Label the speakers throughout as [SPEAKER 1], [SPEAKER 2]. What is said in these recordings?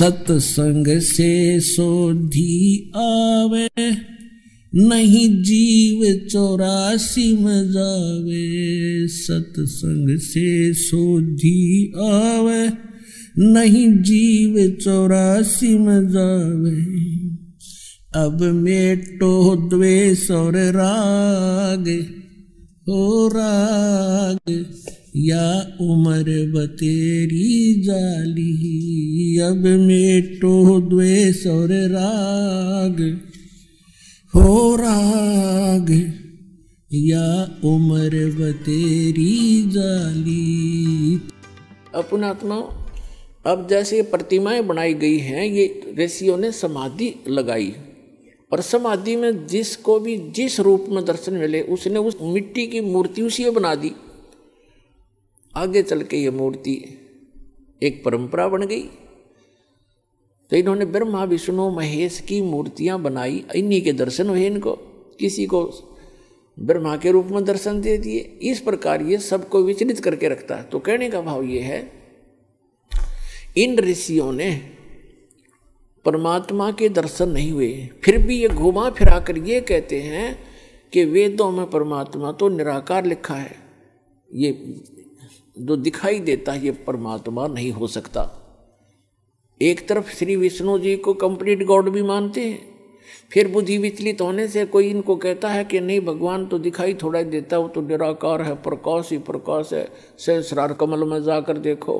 [SPEAKER 1] सत्संग से सोधी आवे नहीं जीव चौरासी में जावे सत्संग से सोधी आवे नहीं जीव चौरासी में जावे अब मेटो द्वेष और राग हो राग या उमर बतेरी जाली अब मेटो द्वेष और राग हो राग या उमर बतेरी जाली अपन आत्मा अब जैसे ये प्रतिमाएं बनाई गई हैं ये ऋषियों ने समाधि लगाई और समाधि में जिसको भी जिस रूप में दर्शन मिले उसने उस मिट्टी की मूर्ति उसी बना दी आगे चल के ये मूर्ति एक परंपरा बन गई तो इन्होंने ब्रह्मा विष्णु महेश की मूर्तियां बनाई इन्हीं के दर्शन हुए इनको किसी को ब्रह्मा के रूप में दर्शन दे दिए इस प्रकार ये सबको विचलित करके रखता है तो कहने का भाव ये है इन ऋषियों ने परमात्मा के दर्शन नहीं हुए फिर भी ये घुमा फिरा कर ये कहते हैं कि वेदों में परमात्मा तो निराकार लिखा है ये जो दिखाई देता है ये परमात्मा नहीं हो सकता एक तरफ श्री विष्णु जी को कंप्लीट गॉड भी मानते हैं फिर बुद्धि विचलित होने से कोई इनको कहता है कि नहीं भगवान तो दिखाई थोड़ा ही देता वो तो निराकार है प्रकाश ही प्रकाश है सहसरार कमल में जाकर देखो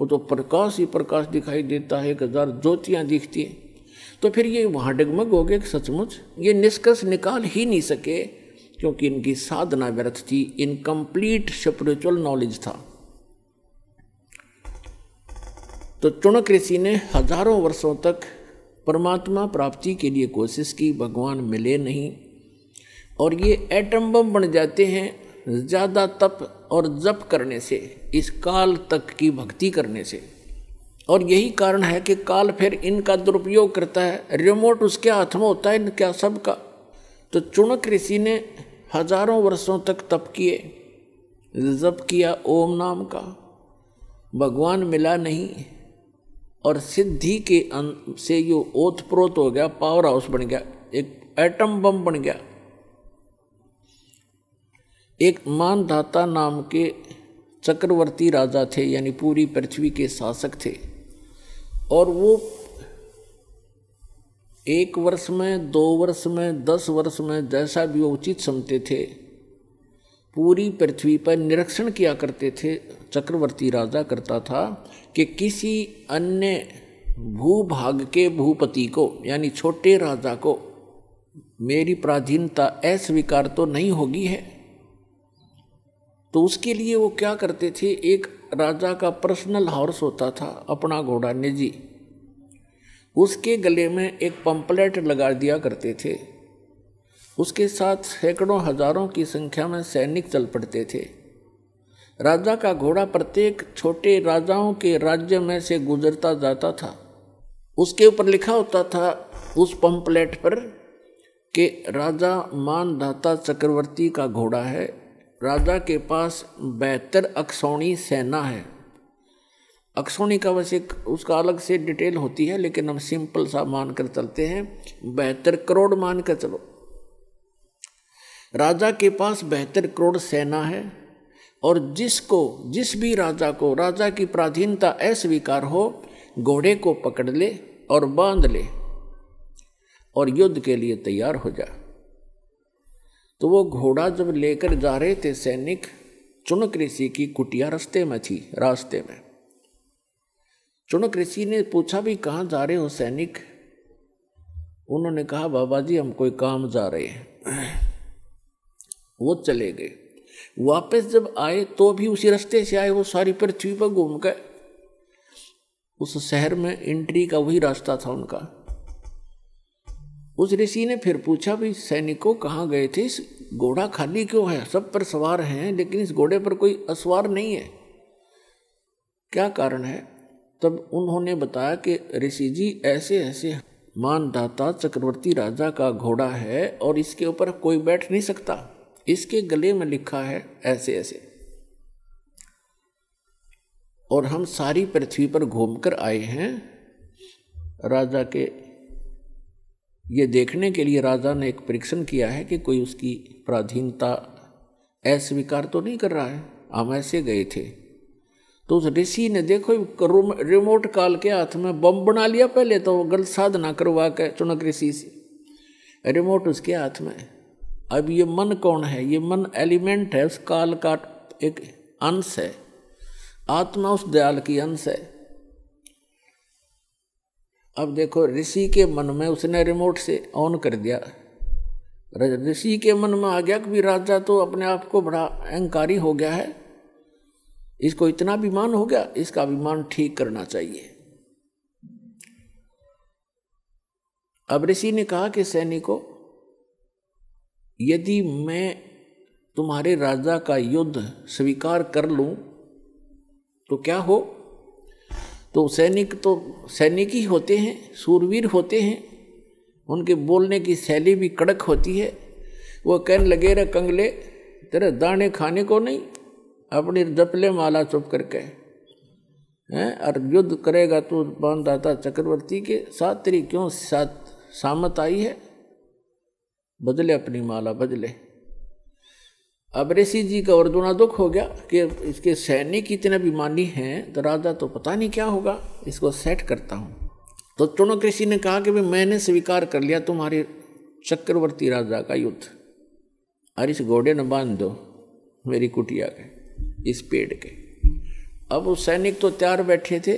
[SPEAKER 1] वो तो प्रकाश ही प्रकाश दिखाई देता है एक हज़ार ज्योतियाँ दिखती हैं तो फिर ये वहाँ डगमग हो गए सचमुच ये निष्कर्ष निकाल ही नहीं सके क्योंकि इनकी साधना व्यर्थ थी इनकम्प्लीट स्पिरिचुअल नॉलेज था तो चुणक ऋषि ने हजारों वर्षों तक परमात्मा प्राप्ति के लिए कोशिश की भगवान मिले नहीं और ये एटम बम बन जाते हैं ज़्यादा तप और जप करने से इस काल तक की भक्ति करने से और यही कारण है कि काल फिर इनका दुरुपयोग करता है रिमोट उसके हाथ में होता है इनका सबका तो चुणक ऋषि ने हजारों वर्षों तक तप किए जप किया ओम नाम का भगवान मिला नहीं और सिद्धि के अंत से ये ओतप्रोत हो गया पावर हाउस बन गया एक एटम बम बन गया एक मानधाता नाम के चक्रवर्ती राजा थे यानी पूरी पृथ्वी के शासक थे और वो एक वर्ष में दो वर्ष में दस वर्ष में जैसा भी वो उचित समझते थे पूरी पृथ्वी पर निरीक्षण किया करते थे चक्रवर्ती राजा करता था कि किसी अन्य भूभाग के भूपति को यानी छोटे राजा को मेरी प्राचीनता अस्वीकार तो नहीं होगी है तो उसके लिए वो क्या करते थे एक राजा का पर्सनल हॉर्स होता था अपना घोड़ा निजी उसके गले में एक पंपलेट लगा दिया करते थे उसके साथ सैकड़ों हजारों की संख्या में सैनिक चल पड़ते थे राजा का घोड़ा प्रत्येक छोटे राजाओं के राज्य में से गुजरता जाता था उसके ऊपर लिखा होता था उस पंपलेट पर कि राजा मानदाता चक्रवर्ती का घोड़ा है राजा के पास बेहतर अक्सौणी सेना है अक्सौणी का वैसे उसका अलग से डिटेल होती है लेकिन हम सिंपल सा मानकर चलते हैं बेहतर करोड़ मानकर चलो राजा के पास बेहतर करोड़ सेना है और जिसको जिस भी राजा को राजा की प्राधीनता अस्वीकार हो घोड़े को पकड़ ले और बांध ले और युद्ध के लिए तैयार हो जा तो वो घोड़ा जब लेकर जा रहे थे सैनिक चुनक ऋषि की कुटिया रास्ते में थी रास्ते में चुनक ऋषि ने पूछा भी कहाँ जा रहे हो सैनिक उन्होंने कहा बाबा जी हम कोई काम जा रहे हैं वो चले गए वापस जब आए तो भी उसी रास्ते से आए वो सारी पृथ्वी पर घूम गए उस शहर में एंट्री का वही रास्ता था उनका उस ऋषि ने फिर पूछा भी सैनिकों कहाँ गए थे इस घोड़ा खाली क्यों है सब पर सवार हैं लेकिन इस घोड़े पर कोई असवार नहीं है क्या कारण है तब उन्होंने बताया कि ऋषि जी ऐसे ऐसे मानदाता चक्रवर्ती राजा का घोड़ा है और इसके ऊपर कोई बैठ नहीं सकता इसके गले में लिखा है ऐसे ऐसे और हम सारी पृथ्वी पर घूमकर आए हैं राजा के ये देखने के लिए राजा ने एक परीक्षण किया है कि कोई उसकी प्राधीनता अस्वीकार तो नहीं कर रहा है हम ऐसे गए थे तो उस ऋषि ने देखो रिमोट काल के हाथ में बम बना लिया पहले तो गलत साधना करवा के चुनक ऋषि से रिमोट उसके हाथ में अब ये मन कौन है ये मन एलिमेंट है उस काल का एक अंश है आत्मा उस दयाल की अंश है अब देखो ऋषि के मन में उसने रिमोट से ऑन कर दिया ऋषि के मन में आ गया कि राजा तो अपने आप को बड़ा अहंकारी हो गया है इसको इतना अभिमान हो गया इसका अभिमान ठीक करना चाहिए अब ऋषि ने कहा कि सैनिकों यदि मैं तुम्हारे राजा का युद्ध स्वीकार कर लूं तो क्या हो तो सैनिक तो सैनिक ही होते हैं सूरवीर होते हैं उनके बोलने की शैली भी कड़क होती है वो कहने लगे रे कंगले तेरे दाने खाने को नहीं अपने दपले माला चुप करके हैं और युद्ध करेगा तो बांधाता चक्रवर्ती के साथ तेरी क्यों साथ सामत आई है बदले अपनी माला बदले अब ऋषि जी का और दुना दुख हो गया कि इसके सैनिक इतने अभिमानी हैं तो राजा तो पता नहीं क्या होगा इसको सेट करता हूँ तो चुनो कृषि ने कहा कि भाई मैंने स्वीकार कर लिया तुम्हारे चक्रवर्ती राजा का युद्ध और इस घोड़े ने बांध दो मेरी कुटिया के इस पेड़ के अब वो सैनिक तो तैयार बैठे थे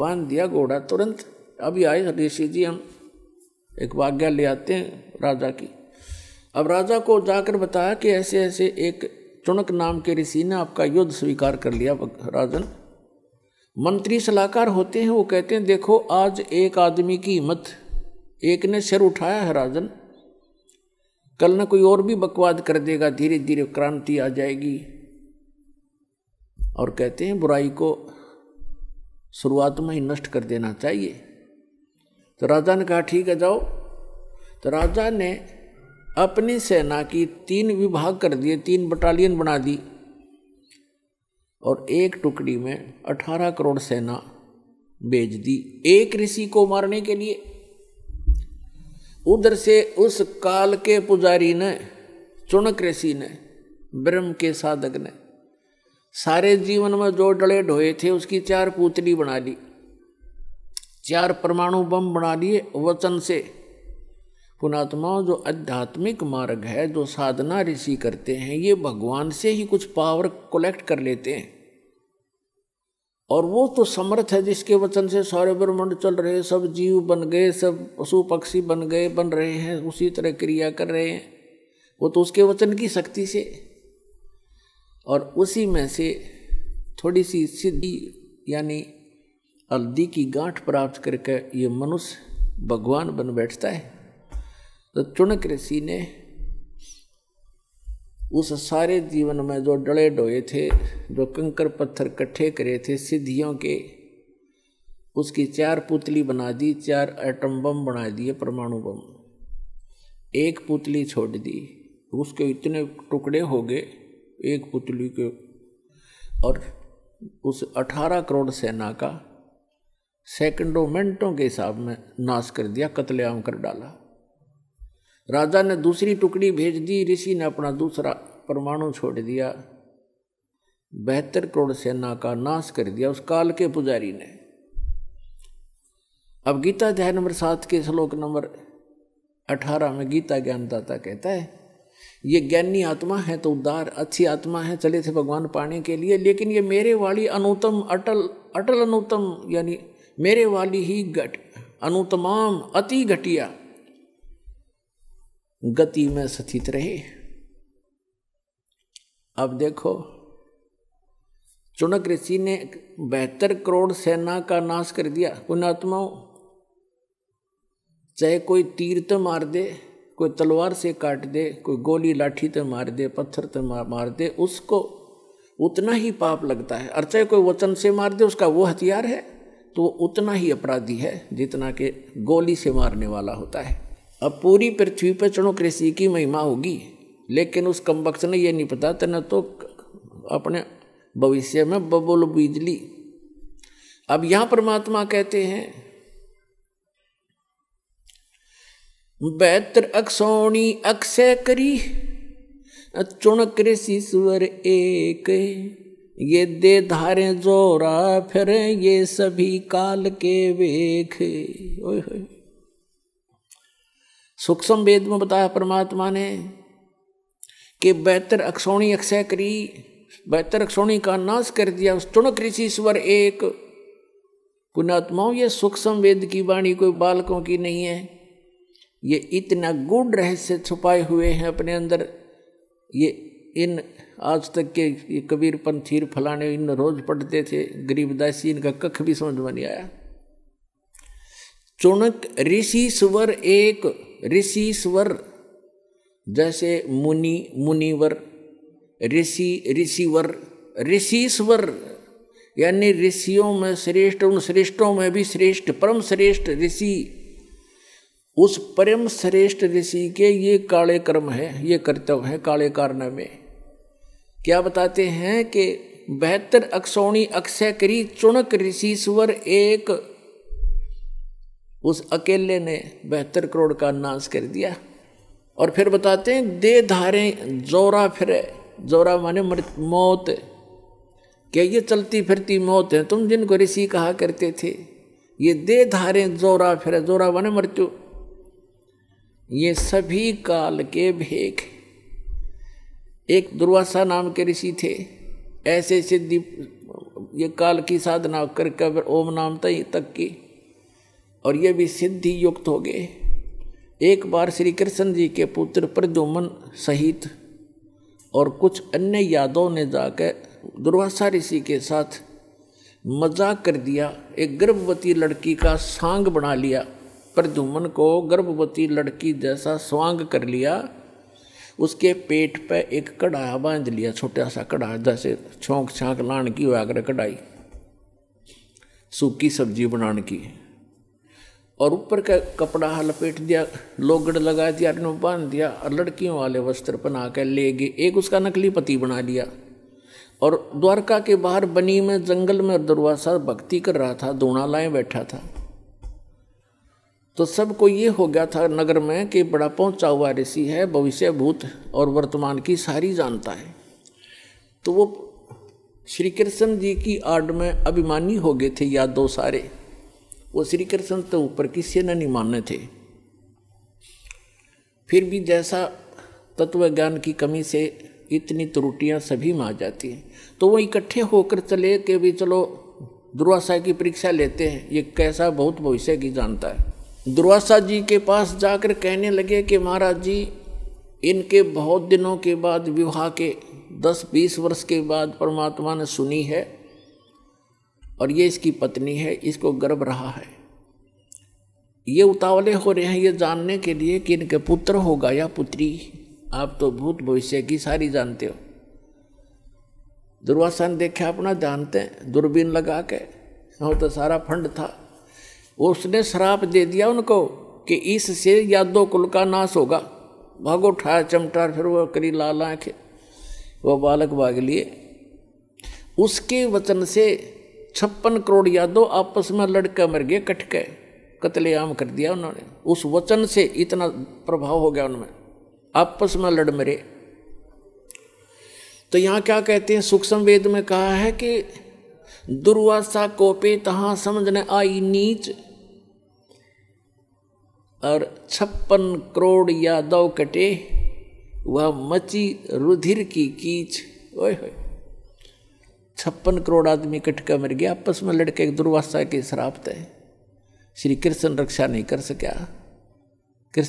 [SPEAKER 1] बांध दिया घोड़ा तुरंत अभी आए ऋषि जी हम एक वाज्ञा ले आते हैं राजा की अब राजा को जाकर बताया कि ऐसे ऐसे एक चुनक नाम के ऋषि ने आपका युद्ध स्वीकार कर लिया राजन मंत्री सलाहकार होते हैं वो कहते हैं देखो आज एक आदमी की हिम्मत एक ने सिर उठाया है राजन कल ना कोई और भी बकवाद कर देगा धीरे धीरे क्रांति आ जाएगी और कहते हैं बुराई को शुरुआत में ही नष्ट कर देना चाहिए तो राजा ने कहा ठीक है जाओ तो राजा ने अपनी सेना की तीन विभाग कर दिए तीन बटालियन बना दी और एक टुकड़ी में अठारह करोड़ सेना भेज दी एक ऋषि को मारने के लिए उधर से उस काल के पुजारी ने चुनक ऋषि ने ब्रह्म के साधक ने सारे जीवन में जो डले ढोए थे उसकी चार पुतली बना ली चार परमाणु बम बना लिए वचन से पुणात्माओं जो आध्यात्मिक मार्ग है जो साधना ऋषि करते हैं ये भगवान से ही कुछ पावर कलेक्ट कर लेते हैं और वो तो समर्थ है जिसके वचन से सारे ब्रह्मांड चल रहे सब जीव बन गए सब पशु पक्षी बन गए बन रहे हैं उसी तरह क्रिया कर रहे हैं वो तो उसके वचन की शक्ति से और उसी में से थोड़ी सी सिद्धि यानी हल्दी की गांठ प्राप्त करके ये मनुष्य भगवान बन बैठता है तो चुनक ऋषि ने उस सारे जीवन में जो डले डोए थे जो कंकर पत्थर इकट्ठे करे थे सिद्धियों के उसकी चार पुतली बना दी चार एटम बम बना दिए परमाणु बम एक पुतली छोड़ दी उसके इतने टुकड़े हो गए एक पुतली के और उस अठारह करोड़ सेना का सैकंडों मिनटों के हिसाब में नाश कर दिया कतलेआम कर डाला राजा ने दूसरी टुकड़ी भेज दी ऋषि ने अपना दूसरा परमाणु छोड़ दिया बहत्तर करोड़ सेना का नाश कर दिया उस काल के पुजारी ने अब गीता अध्याय नंबर सात के श्लोक नंबर अठारह में गीता ज्ञानदाता कहता है ये ज्ञानी आत्मा है तो उदार अच्छी आत्मा है चले थे भगवान पाने के लिए लेकिन ये मेरे वाली अनुतम अटल अटल अनुतम यानी मेरे वाली ही घट अनुतमाम अति घटिया गति में स्थित रहे अब देखो चुनक ऋषि ने बेहतर करोड़ सेना का नाश कर दिया आत्माओं चाहे कोई तीर तो मार दे कोई तलवार से काट दे कोई गोली लाठी तो मार दे पत्थर तो मार दे उसको उतना ही पाप लगता है और चाहे कोई वचन से मार दे उसका वो हथियार है तो उतना ही अपराधी है जितना कि गोली से मारने वाला होता है अब पूरी पृथ्वी पर कृषि की महिमा होगी लेकिन उस कम्बक्स ने यह नहीं पता तेना तो अपने भविष्य में बबुल बिजली अब यहां परमात्मा कहते हैं बैत्र अक्सौणी अक्षय करी चुण कृषि स्वर एक ये दे धारे जोरा फिर ये सभी काल के वेख सूक्ष्म वेद में बताया परमात्मा ने कि बेहतर अक्षोणी अक्षय करी बेहतर अक्षोणी का नाश कर दिया उस तुणक ऋषि स्वर एक पुणात्माओं ये सूक्ष्म वेद की वाणी कोई बालकों की नहीं है ये इतना गुड़ रहस्य छुपाए हुए हैं अपने अंदर ये इन आज तक के ये कबीर पंथीर फलाने इन रोज पढ़ते थे गरीबदासी इनका कख भी समझ में नहीं आया चुणक ऋषि स्वर एक ऋषि स्वर जैसे मुनि मुनिवर ऋषि ऋषिवर ऋषिश्वर यानी ऋषियों में श्रेष्ठ उन श्रेष्ठों में भी श्रेष्ठ परम श्रेष्ठ ऋषि उस परम श्रेष्ठ ऋषि के ये काले कर्म है ये कर्तव्य है काले कारण में क्या बताते हैं कि बेहतर अक्षौणी अक्षय करी चुणक ऋषिश्वर एक उस अकेले ने बेहतर करोड़ का नाश कर दिया और फिर बताते हैं दे धारे जोरा फिरे जोरा माने मृत मौत क्या ये चलती फिरती मौत है तुम जिनको ऋषि कहा करते थे ये दे धारे जोरा फिरे जोरा माने मृत्यु ये सभी काल के भेख है एक दुर्वासा नाम के ऋषि थे ऐसे सिद्धि ये काल की साधना कर कर ओम नाम तक की और ये भी सिद्धि युक्त हो गए एक बार श्री कृष्ण जी के पुत्र प्रद्युमन सहित और कुछ अन्य यादों ने जाकर दुर्वासा ऋषि के साथ मजाक कर दिया एक गर्भवती लड़की का सांग बना लिया प्रद्युमन को गर्भवती लड़की जैसा स्वांग कर लिया उसके पेट पे एक कढ़ाया बांध लिया छोटा सा कढ़ा जैसे छोंक छाक लान की हुआ अगर कढ़ाई सूखी सब्जी बनाने की और ऊपर का कपड़ा लपेट दिया लोगड़ लगा दिया बांध दिया और लड़कियों वाले वस्त्र पहना कर ले गए एक उसका नकली पति बना लिया और द्वारका के बाहर बनी में जंगल में दरवासा भक्ति कर रहा था दोना लाए बैठा था तो सबको ये हो गया था नगर में कि बड़ा पहुंचा हुआ ऋषि है भविष्य भूत और वर्तमान की सारी जानता है तो वो श्री कृष्ण जी की आड़ में अभिमानी हो गए थे या दो सारे वो श्री कृष्ण तो ऊपर किसी ने नहीं माने थे फिर भी जैसा तत्व ज्ञान की कमी से इतनी त्रुटियां सभी में आ जाती हैं तो वो इकट्ठे होकर चले कि भी चलो दुर्वासा की परीक्षा लेते हैं ये कैसा बहुत भविष्य की जानता है दुर्वासा जी के पास जाकर कहने लगे कि महाराज जी इनके बहुत दिनों के बाद विवाह के दस बीस वर्ष के बाद परमात्मा ने सुनी है और ये इसकी पत्नी है इसको गर्भ रहा है ये उतावले हो रहे हैं ये जानने के लिए कि इनके पुत्र होगा या पुत्री आप तो भूत भविष्य की सारी जानते हो दुर्वासा ने देखा अपना जानते हैं दूरबीन लगा के वो तो सारा फंड था उसने श्राप दे दिया उनको कि इससे यादो कुल का नाश होगा भागो उठाया चमटा फिर वो करी लाल आंखें वह बालक भाग लिए उसके वचन से छप्पन करोड़ यादव आपस में लड़के मर गए कटके कतलेआम कर दिया उन्होंने उस वचन से इतना प्रभाव हो गया उनमें आपस में लड़ मरे तो यहाँ क्या कहते हैं सूक्ष्म वेद में कहा है कि दुर्वासा कोपे तहाँ समझ न आई नीच और छप्पन करोड़ दौ कटे वह मची रुधिर की कीच ओए होए छप्पन करोड़ आदमी कटका मर गया आपस में लड़के दुर्वासा के श्राप थे श्री कृष्ण रक्षा नहीं कर सका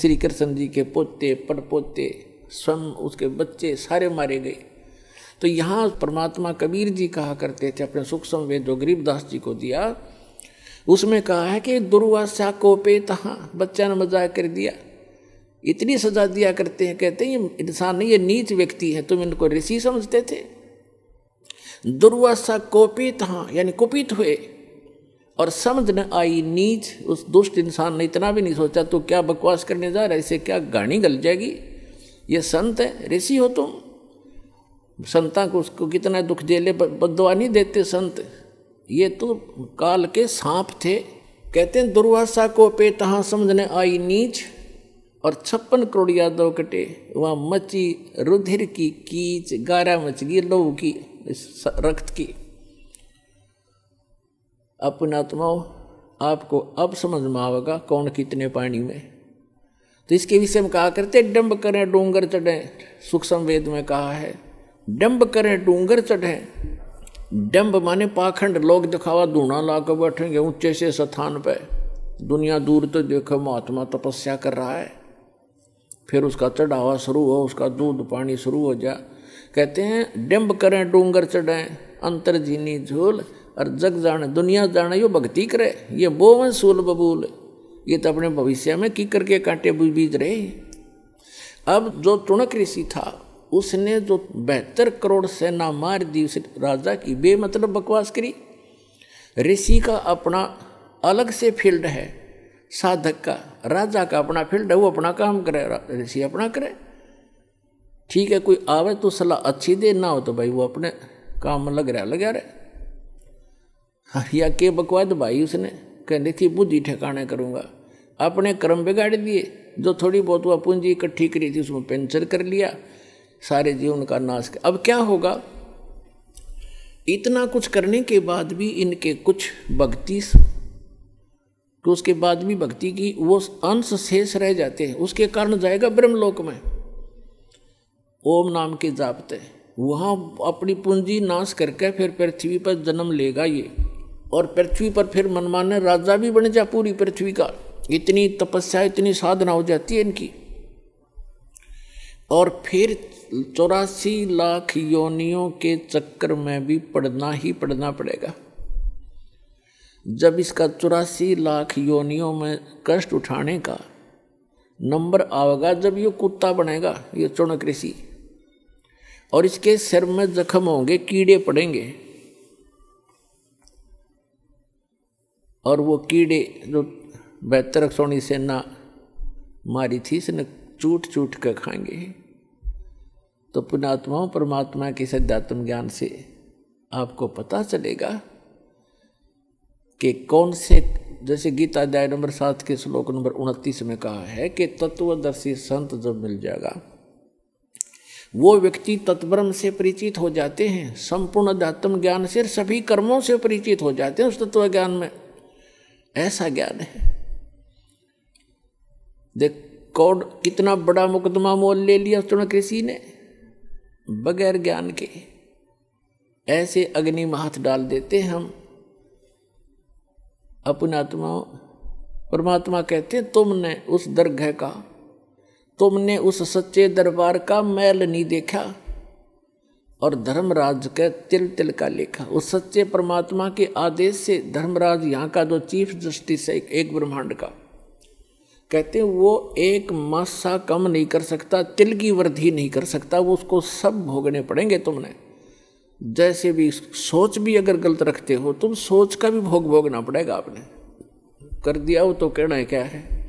[SPEAKER 1] श्री कृष्ण जी के पोते पड़पोते स्वयं उसके बच्चे सारे मारे गए तो यहाँ परमात्मा कबीर जी कहा करते थे अपने सुख संवेद जो गरीबदास जी को दिया उसमें कहा है कि दुर्वासा कोपे तहाँ बच्चा ने मजाक कर दिया इतनी सजा दिया करते हैं कहते हैं ये इंसान नहीं ये नीच व्यक्ति है तुम इनको ऋषि समझते थे दुर्वासा कोपित हाँ यानी कुपित हुए और समझ न आई नीच उस दुष्ट इंसान ने इतना भी नहीं सोचा तो क्या बकवास करने जा रहा है इसे क्या गाणी गल जाएगी ये संत है ऋषि हो तुम संता को उसको कितना दुख झेले बदवा नहीं देते संत ये तो काल के सांप थे कहते हैं दुर्वासा को पे तहाँ समझने आई नीच और छप्पन करोड़ यादव कटे वहाँ मची रुधिर की कीच गारा मच गई लोह की रक्त की अपना आत्माओं आपको अब समझ में आवेगा कौन कितने पानी में तो इसके विषय में कहा करते डम्ब करें डोंगर चढ़ें सुख संवेद में कहा है डंब करें डूंगर चढ़े डंब माने पाखंड लोग दिखावा धूणा ला कर बैठेंगे ऊंचे से स्थान पे दुनिया दूर तो देखो महात्मा तपस्या कर रहा है फिर उसका चढ़ावा शुरू हो उसका दूध पानी शुरू हो जा कहते हैं डिम्ब करें डूंगर चढ़ें अंतर जीनी झूल और जग जाने दुनिया जाने यो भक्ति करे ये बोवन सूल बबूल ये तो अपने भविष्य में की करके कांटे बीज रहे अब जो तुणक ऋषि था उसने जो बहत्तर करोड़ सेना मार दी उस राजा की बेमतलब बकवास करी ऋषि का अपना अलग से फील्ड है साधक का राजा का अपना फील्ड है वो अपना काम करे ऋषि अपना करे ठीक है कोई आवे तो सलाह अच्छी दे ना हो तो भाई वो अपने काम लग रहा लग रहा या के बकवाद भाई उसने कहने थी बुद्धि ठिकाने करूँगा अपने क्रम बिगाड़ दिए जो थोड़ी बहुत वह पूंजी इकट्ठी करी थी उसमें पेंचर कर लिया सारे जीवन का नाश कर अब क्या होगा इतना कुछ करने के बाद भी इनके कुछ भक्ति तो उसके बाद भी भक्ति की वो अंश शेष रह जाते हैं उसके कारण जाएगा ब्रह्मलोक में ओम नाम के जापते वहाँ अपनी पूंजी नाश करके फिर पृथ्वी पर जन्म लेगा ये और पृथ्वी पर फिर मनमाने राजा भी बन जा पूरी पृथ्वी का इतनी तपस्या इतनी साधना हो जाती है इनकी और फिर चौरासी लाख योनियों के चक्कर में भी पड़ना ही पड़ना पड़ेगा जब इसका चौरासी लाख योनियों में कष्ट उठाने का नंबर आएगा जब ये कुत्ता बनेगा ये चुण कृषि और इसके सिर में जख्म होंगे कीड़े पड़ेंगे और वो कीड़े जो बेहतर सोनी से ना मारी थी इसने चूट चूट कर खाएंगे तो पुणात्मा परमात्मा के सद्यात्म ज्ञान से आपको पता चलेगा कि कौन से जैसे गीता अध्याय नंबर सात के श्लोक नंबर उनतीस में कहा है कि तत्वदर्शी संत जब मिल जाएगा वो व्यक्ति तत्ब्रह्म से परिचित हो जाते हैं संपूर्ण अध्यात्म ज्ञान से सभी कर्मों से परिचित हो जाते हैं उस तत्व ज्ञान में ऐसा ज्ञान है देख कौन कितना बड़ा मुकदमा मोल ले लिया उस कृषि ने बगैर ज्ञान के ऐसे अग्नि हाथ डाल देते हम अपने आत्मा परमात्मा कहते हैं तुमने उस दरगह का तुमने उस सच्चे दरबार का मैल नहीं देखा और धर्मराज के तिल तिल का लेखा उस सच्चे परमात्मा के आदेश से धर्मराज यहाँ का जो चीफ जस्टिस है एक ब्रह्मांड का कहते वो एक मासा कम नहीं कर सकता तिल की वृद्धि नहीं कर सकता वो उसको सब भोगने पड़ेंगे तुमने जैसे भी सोच भी अगर गलत रखते हो तुम सोच का भी भोग भोगना पड़ेगा आपने कर दिया वो तो कहना है क्या है